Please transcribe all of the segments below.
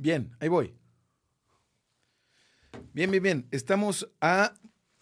Bien, ahí voy. Bien, bien, bien. Estamos a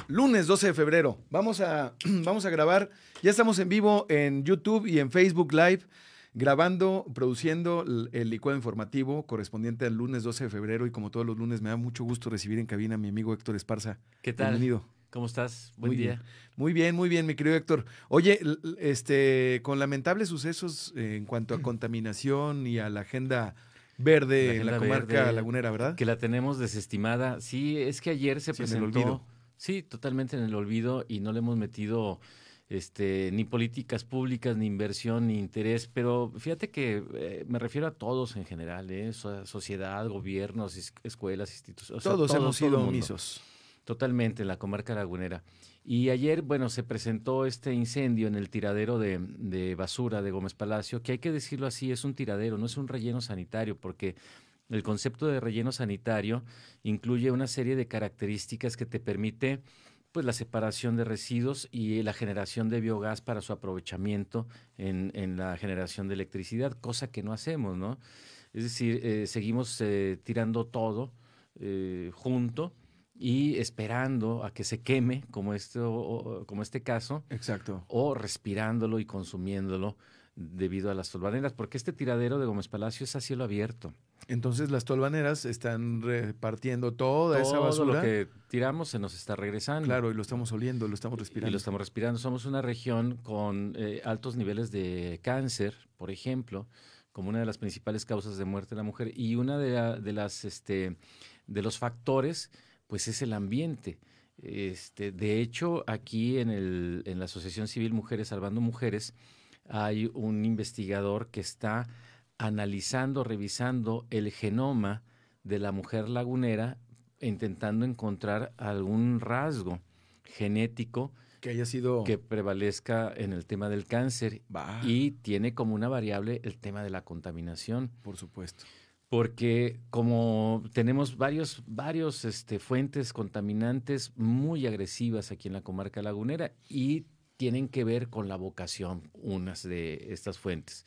lunes 12 de febrero. Vamos a, vamos a grabar. Ya estamos en vivo en YouTube y en Facebook Live, grabando, produciendo el, licuado informativo correspondiente al lunes 12 de febrero. Y como todos los lunes, me da mucho gusto recibir en cabina a mi amigo Héctor Esparza. ¿Qué tal? Bienvenido. ¿Cómo estás? Buen muy día. Bien. Muy bien, muy bien, mi querido Héctor. Oye, este, con lamentables sucesos eh, en cuanto a contaminación y a la agenda verde la en la comarca lagunera, ¿verdad? Que la tenemos desestimada. Sí, es que ayer se presentó. En el olvido. Sí, totalmente en el olvido y no le hemos metido este, ni políticas públicas, ni inversión, ni interés, pero fíjate que eh, me refiero a todos en general, ¿eh? sociedad, gobiernos, escuelas, instituciones. todos, hemos sido omisos. Totalmente, en la comarca lagunera. Y ayer, bueno, se presentó este incendio en el tiradero de, basura de Gómez Palacio, que hay que decirlo así, es un tiradero, no es un relleno sanitario, porque el concepto de relleno sanitario incluye una serie de características que te permite pues la separación de residuos y la generación de biogás para su aprovechamiento en, la generación de electricidad, cosa que no hacemos, ¿no? Es decir, eh, seguimos eh, tirando todo eh, junto y esperando a que se queme, como, esto, como este caso. Exacto. O respirándolo y consumiéndolo debido a las tolvaneras, porque este tiradero de Gómez Palacio es a cielo abierto. Entonces las tolvaneras están repartiendo toda esa basura. Lo que tiramos se nos está regresando. Claro, y lo estamos oliendo, lo estamos respirando. Y lo estamos respirando. Somos una región con eh, altos niveles de cáncer, por ejemplo, como una de las principales causas de muerte de la mujer y una de, de las este, de los factores pues es el ambiente. Este, de hecho, aquí en, el, en la Asociación Civil Mujeres Salvando Mujeres hay un investigador que está analizando, revisando el genoma de la mujer lagunera, intentando encontrar algún rasgo genético que haya sido que prevalezca en el tema del cáncer y tiene como una variable el tema de la contaminación. Por supuesto porque como tenemos varios, varios este, fuentes contaminantes muy agresivas aquí en la comarca lagunera y tienen que ver con la vocación, unas de estas fuentes.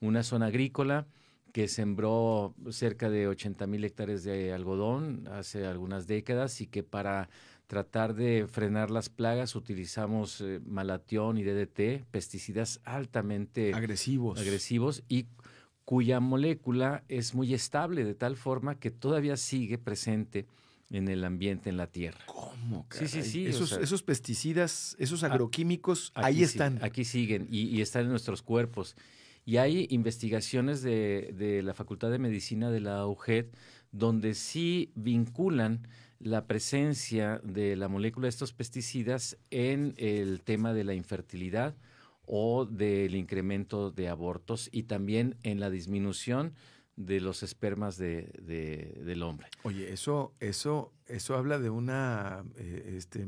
Una zona agrícola que sembró cerca de 80 mil hectáreas de algodón hace algunas décadas y que para tratar de frenar las plagas utilizamos eh, malatión y DDT, pesticidas altamente agresivos. agresivos y cuya molécula es muy estable, de tal forma que todavía sigue presente en el ambiente, en la tierra. ¿Cómo? Sí, sí, sí. Esos, pesticidas, esos ah, agroquímicos, ahí están. Aquí siguen y, están en nuestros cuerpos. Y hay investigaciones de, de la Facultad de Medicina de la UGED donde sí vinculan la presencia de la molécula de estos pesticidas en el tema de la infertilidad, o del incremento de abortos y también en la disminución de los espermas de, del hombre. Oye, eso, eso, eso habla de una eh, este,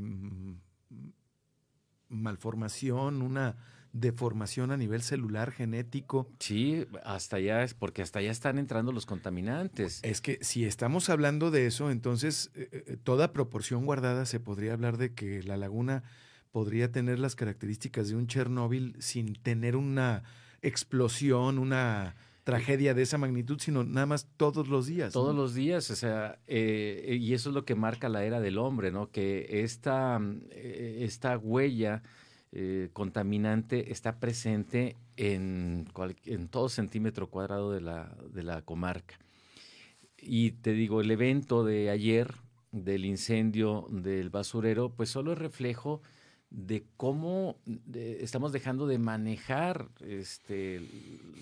malformación, una deformación a nivel celular genético. Sí, hasta allá es porque hasta allá están entrando los contaminantes. Es que si estamos hablando de eso, entonces eh, eh, toda proporción guardada se podría hablar de que la laguna podría tener las características de un Chernóbil sin tener una explosión, una tragedia de esa magnitud, sino nada más todos los días. Todos los días, o sea, eh, y eso es lo que marca la era del hombre, ¿no? Que esta, mm, e, esta huella eh, contaminante está presente en, en todo centímetro cuadrado de la, de la comarca. Y te digo, el evento de ayer del incendio del basurero, pues solo es reflejo de cómo estamos dejando de manejar este,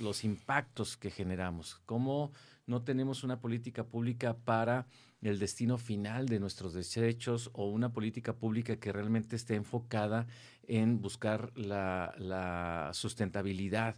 los impactos que generamos, cómo no tenemos una política pública para el destino final de nuestros desechos o una política pública que realmente esté enfocada en buscar la sustentabilidad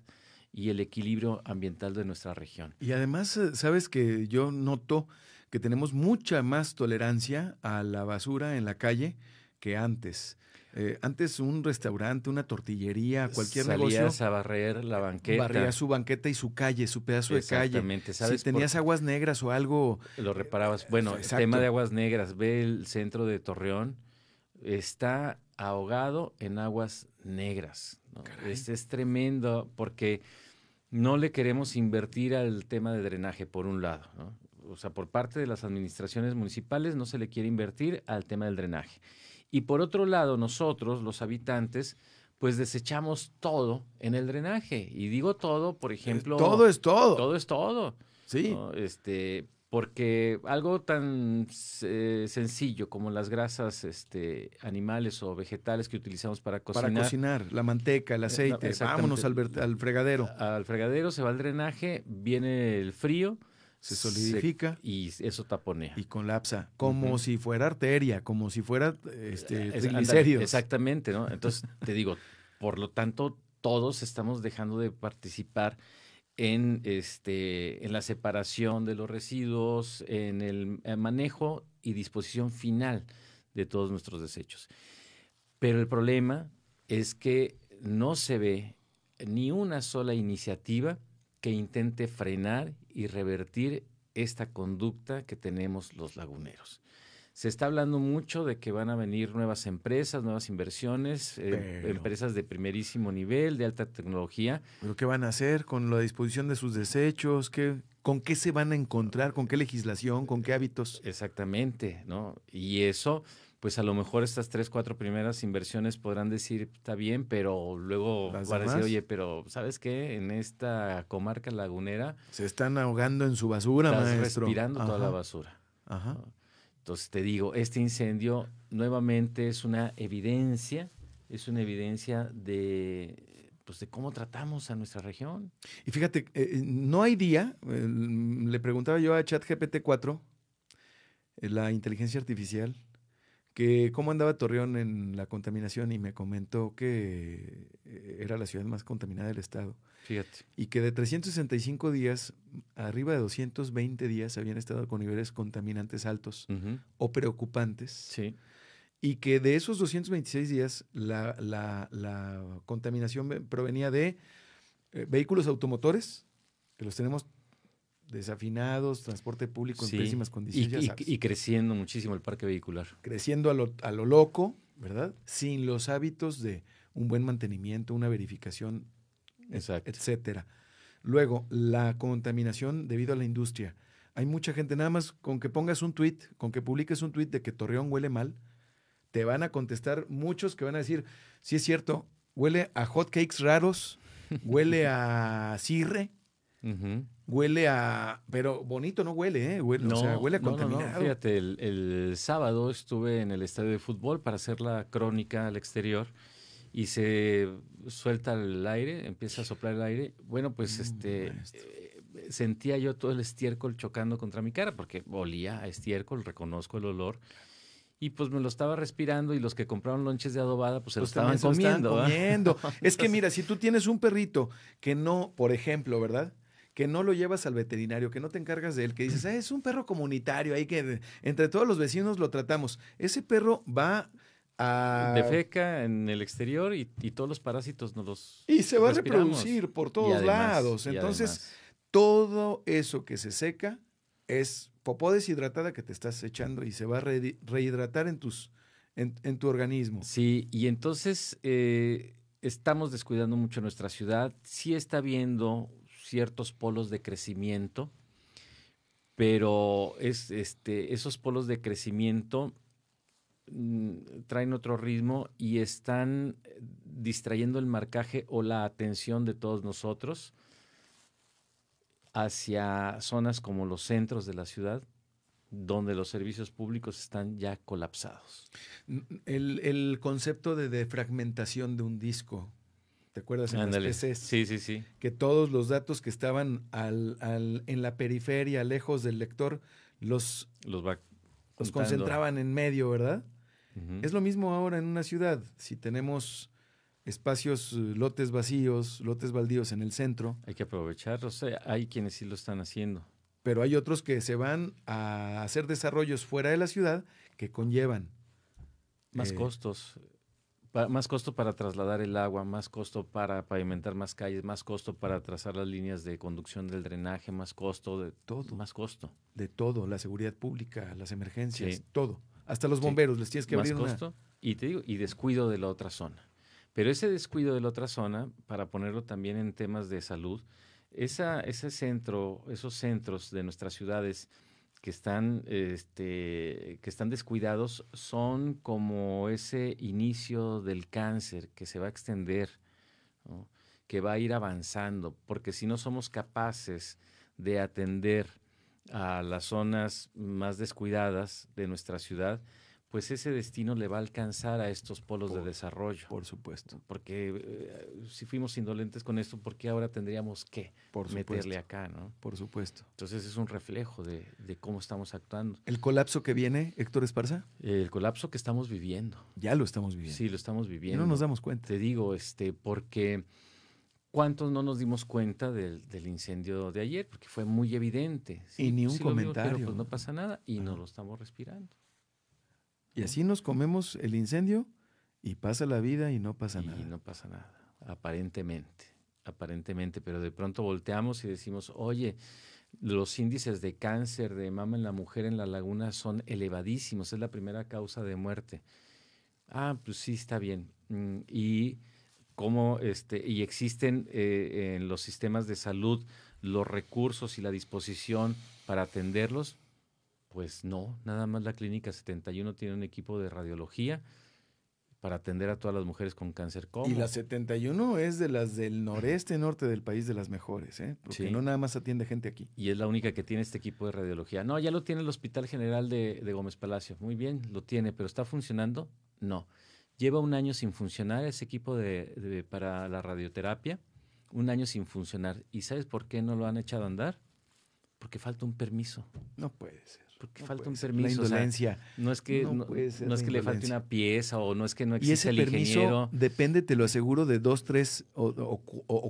y el equilibrio ambiental de nuestra región. Y además, eh, sabes que yo noto que tenemos mucha más tolerancia a la basura en la calle que antes. Eh, antes un restaurante, una tortillería, cualquier Salías negocio. a barrer la eh, banqueta. Barría su banqueta y su calle, su pedazo de calle. Exactamente. Si tenías aguas negras o algo. Lo reparabas. Bueno, el tema de aguas negras. Ve el centro de Torreón. Está ahogado en aguas negras. Este Es, tremendo porque no le queremos invertir al tema de drenaje, por un lado. O sea, por parte de las administraciones municipales no se le quiere invertir al tema del drenaje. Y por otro lado, nosotros, los habitantes, pues desechamos todo en el drenaje. Y digo todo, por ejemplo. Todo es todo. Todo es todo. Sí. Este, porque algo tan sencillo como las grasas este, animales o vegetales que utilizamos para cocinar. Para cocinar, la manteca, el eh, aceite, vámonos al, al fregadero. Al fregadero se va al drenaje, viene el frío, se solidifica. y eso taponea. Y colapsa, como si fuera arteria, como si fuera este, triglicéridos. exactamente, ¿no? Entonces, te digo, por lo tanto, todos estamos dejando de participar en, este, en la separación de los residuos, en el eh, manejo y disposición final de todos nuestros desechos. Pero el problema es que no se ve ni una sola iniciativa que intente frenar y revertir esta conducta que tenemos los laguneros. Se está hablando mucho de que van a venir nuevas empresas, nuevas inversiones, eh, empresas de primerísimo nivel, de alta tecnología. ¿Pero qué van a hacer con la disposición de sus desechos? ¿Con qué se van a encontrar? ¿Con qué legislación? ¿Con qué hábitos? Exactamente, ¿no? Y eso pues a lo mejor estas tres, cuatro primeras inversiones podrán decir, está bien, pero luego van a decir, oye, pero ¿sabes qué? En esta comarca lagunera... Se están ahogando en su basura, estás respirando toda la basura. Ajá. Entonces te digo, este incendio nuevamente es una evidencia, es una evidencia de pues de cómo tratamos a nuestra región. Y fíjate, eh, no hay día, le preguntaba yo a ChatGPT 4, eh, la inteligencia artificial, que cómo andaba Torreón en la contaminación y me comentó que eh, era la ciudad más contaminada del estado. Fíjate. Y que de 365 días, arriba de 220 días habían estado con niveles contaminantes altos o preocupantes. Sí. Y que de esos 226 días, la, contaminación provenía de eh, vehículos automotores, que los tenemos desafinados, transporte público en pésimas condiciones. Y, creciendo muchísimo el parque vehicular. Creciendo a lo, loco, ¿verdad? Sin los hábitos de un buen mantenimiento, una verificación, etcétera. Luego, la contaminación debido a la industria. Hay mucha gente, nada más con que pongas un tweet, con que publiques un tuit de que Torreón huele mal, te van a contestar muchos que van a decir, sí es cierto, huele a hotcakes raros, huele a cirre, Huele a. Pero bonito no huele, ¿eh? Huele, no, o sea, huele a contaminado. Fíjate, el, sábado estuve en el estadio de fútbol para hacer la crónica al exterior y se suelta el aire, empieza a soplar el aire. Bueno, pues mm, este. Eh, sentía yo todo el estiércol chocando contra mi cara porque olía a estiércol, reconozco el olor y pues me lo estaba respirando y los que compraron lonches de adobada pues se lo pues, estaban comiendo. es que mira, si tú tienes un perrito que no, por ejemplo, ¿verdad? que no lo llevas al veterinario, que no te encargas de él, que dices, ah, es un perro comunitario, ahí que entre todos los vecinos lo tratamos. Ese perro va a... feca en el exterior y, todos los parásitos nos los... Y se va a reproducir por todos lados. Entonces, todo eso que se seca es popó deshidratada que te estás echando y se va a rehidratar en, tus, en, tu organismo. Sí, y entonces... Eh, estamos descuidando mucho nuestra ciudad. Sí está habiendo ciertos polos de crecimiento, pero es, este, esos polos de crecimiento mm, traen otro ritmo y están distrayendo el marcaje o la atención de todos nosotros hacia zonas como los centros de la ciudad, donde los servicios públicos están ya colapsados. El, el concepto de defragmentación de un disco, ¿Te acuerdas? En sí, sí, sí. Que todos los datos que estaban en la periferia, lejos del lector, los, los, concentraban en medio, ¿verdad? Es lo mismo ahora en una ciudad. Si tenemos espacios, eh, lotes vacíos, lotes baldíos en el centro. Hay que aprovecharlos. Eh, hay quienes sí lo están haciendo. Pero hay otros que se van a hacer desarrollos fuera de la ciudad que conllevan. Más eh, costos más costo para trasladar el agua, más costo para pavimentar más calles, más costo para trazar las líneas de conducción del drenaje, más costo de todo. Más costo. De todo, la seguridad pública, las emergencias, todo. Hasta los bomberos les tienes que más más costo, Y te digo, y descuido de la otra zona. Pero ese descuido de la otra zona, para ponerlo también en temas de salud, esa, ese centro, esos centros de nuestras ciudades que están, este, que están descuidados son como ese inicio del cáncer que se va a extender, que va a ir avanzando, porque si no somos capaces de atender a las zonas más descuidadas de nuestra ciudad, pues ese destino le va a alcanzar a estos polos de desarrollo. Por supuesto. Porque eh, si fuimos indolentes con esto, ¿por qué ahora tendríamos que meterle acá? ¿no? Por supuesto. Entonces es un reflejo de, cómo estamos actuando. ¿El colapso que viene, Héctor Esparza? El colapso que estamos viviendo. Ya lo estamos viviendo. Sí, lo estamos viviendo. no nos damos cuenta. Te digo, este, porque ¿cuántos no nos dimos cuenta del, incendio de ayer? Porque fue muy evidente. Y ni un pues, comentario. no pasa nada y no lo estamos respirando. Y así nos comemos el incendio y pasa la vida y no pasa nada. Y no pasa nada, aparentemente, aparentemente, pero de pronto volteamos y decimos, oye, los índices de cáncer de mama en la mujer en la laguna son elevadísimos, es la primera causa de muerte. Ah, pues sí, está bien. Mm, y este, y existen eh, en los sistemas de salud los recursos y la disposición para atenderlos, pues no, nada más la Clínica 71 tiene un equipo de radiología para atender a todas las mujeres con cáncer. ¿Cómo? Y la 71 es de las del noreste, norte del país, de las mejores, ¿eh? porque no nada más atiende gente aquí. Y es la única que tiene este equipo de radiología. No, ya lo tiene el Hospital General de, Gómez Palacio. Muy bien, lo tiene, pero ¿está funcionando? No. Lleva un año sin funcionar ese equipo para la radioterapia, un año sin funcionar. ¿Y sabes por qué no lo han echado a andar? Porque falta un permiso. No puede ser porque falta un permiso. La indolencia. no es que, no, es que le falte una pieza o no es que no existe y ese permiso Depende, te lo aseguro, de dos, tres o,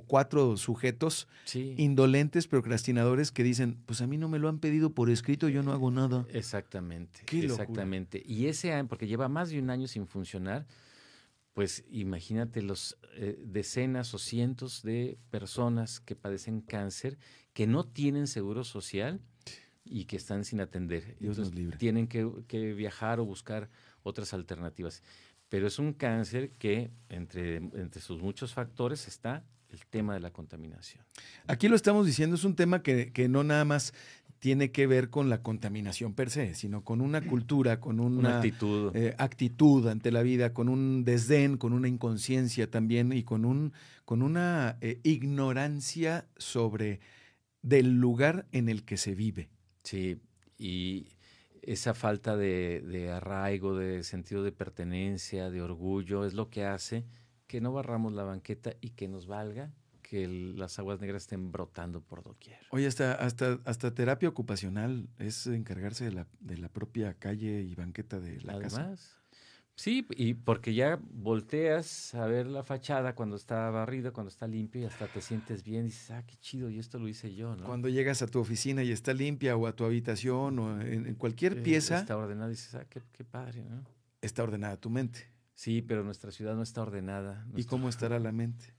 cuatro sujetos indolentes, procrastinadores que dicen, pues a mí no me lo han pedido por escrito, yo no hago nada. Exactamente. exactamente. Y ese año, porque lleva más de un año sin funcionar, pues imagínate los eh, decenas o cientos de personas que padecen cáncer que no tienen seguro social y que están sin atender. Tienen que, viajar o buscar otras alternativas. Pero es un cáncer que entre, sus muchos factores está el tema de la contaminación. Aquí lo estamos diciendo, es un tema que, no nada más tiene que ver con la contaminación per se, sino con una cultura, con una, eh, actitud. ante la vida, con un desdén, con una inconsciencia también y con, un, con una eh, ignorancia sobre del lugar en el que se vive. Sí, y esa falta de, de, arraigo, de sentido de pertenencia, de orgullo, es lo que hace que no barramos la banqueta y que nos valga que las aguas negras estén brotando por doquier. Oye, hasta, hasta, hasta terapia ocupacional es encargarse de la, propia calle y banqueta de la Además, casa. Sí, y porque ya volteas a ver la fachada cuando está barrida, cuando está limpia y hasta te sientes bien y dices, ah, qué chido, y esto lo hice yo, ¿no? Cuando llegas a tu oficina y está limpia o a tu habitación o en, cualquier eh, pieza. Está ordenada y dices, ah, qué, padre, ¿no? Está ordenada tu mente. Sí, pero nuestra ciudad no está ordenada. ¿Y cómo estará la mente?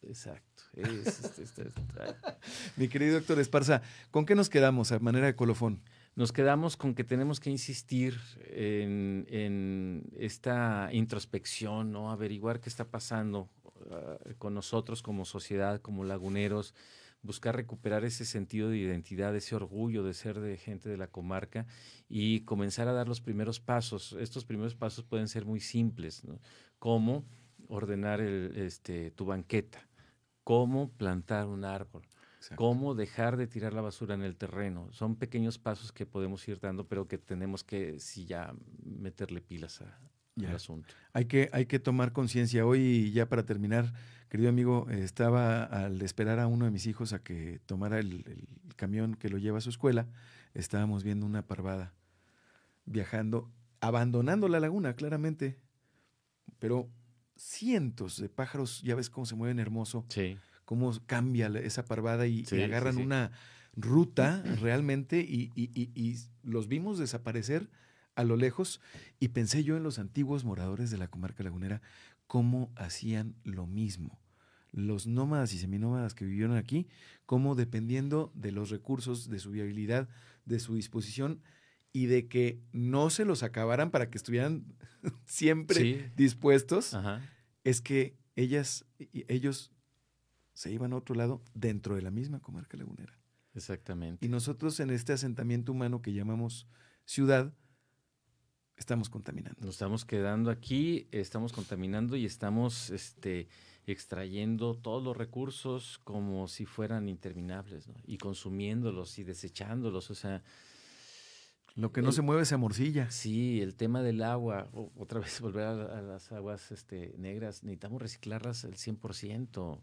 Exacto. Mi querido doctor Esparza, ¿con qué nos quedamos a manera de colofón? nos quedamos con que tenemos que insistir en, esta introspección, ¿no? Averiguar qué está pasando eh, con nosotros como sociedad, como laguneros, buscar recuperar ese sentido de identidad, ese orgullo de ser de gente de la comarca y comenzar a dar los primeros pasos. Estos primeros pasos pueden ser muy simples, Como ordenar este, tu banqueta, cómo plantar un árbol, cómo dejar de tirar la basura en el terreno. Son pequeños pasos que podemos ir dando, pero que tenemos que, sí, ya meterle pilas al asunto. Hay que, hay que tomar conciencia. Hoy, ya para terminar, querido amigo, estaba al esperar a uno de mis hijos a que tomara el, el camión que lo lleva a su escuela, estábamos viendo una parvada viajando, abandonando la laguna, claramente, pero cientos de pájaros, ya ves cómo se mueven hermoso. Sí cómo cambia esa parvada y, agarran una ruta realmente y, los vimos desaparecer a lo lejos y pensé yo en los antiguos moradores de la comarca lagunera, cómo hacían lo mismo. Los nómadas y seminómadas que vivieron aquí, cómo dependiendo de los recursos, de su viabilidad, de su disposición, y de que no se los acabaran para que estuvieran siempre dispuestos, es que ellas, ellos se iban a otro lado dentro de la misma comarca lagunera. Exactamente. Y nosotros en este asentamiento humano que llamamos ciudad, estamos contaminando. Nos estamos quedando aquí, estamos contaminando y estamos este, extrayendo todos los recursos como si fueran interminables, Y consumiéndolos y desechándolos, o sea... Lo que no se mueve se amorcilla. Sí, el tema del agua, otra vez volver a, las aguas este, negras, necesitamos reciclarlas el 100%.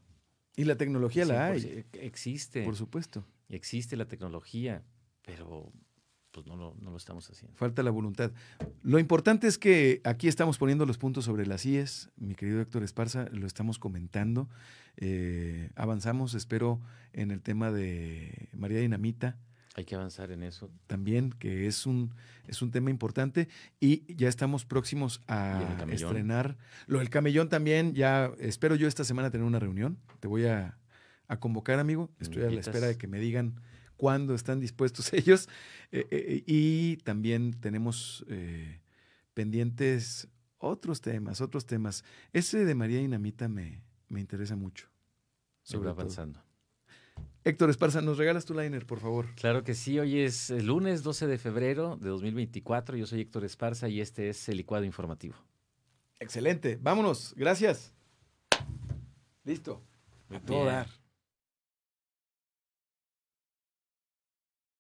Y la tecnología la hay. E, existe. Por supuesto. Existe la tecnología, pero pues no lo, estamos haciendo. Falta la voluntad. Lo importante es que aquí estamos poniendo los puntos sobre las IES, mi querido Héctor Esparza, lo estamos comentando. Eh, avanzamos, espero, en el tema de María Dinamita. Hay que avanzar en eso. También, que es un, es un tema importante. Y ya estamos próximos a estrenar. Lo del camellón también, ya espero yo esta semana tener una reunión. Te voy a, convocar, amigo. Estoy a la espera de que me digan cuándo están dispuestos ellos. Eh, eh, y también tenemos eh, pendientes otros temas, otros temas. Ese de María Dinamita me, me interesa mucho. Sobre avanzando. Héctor Esparza, ¿nos regalas tu liner, por favor? Claro que sí, hoy es el eh, lunes 12 de febrero de 2024. Yo soy Héctor Esparza y este es el licuado informativo. Excelente, vámonos, gracias. Listo. A dar.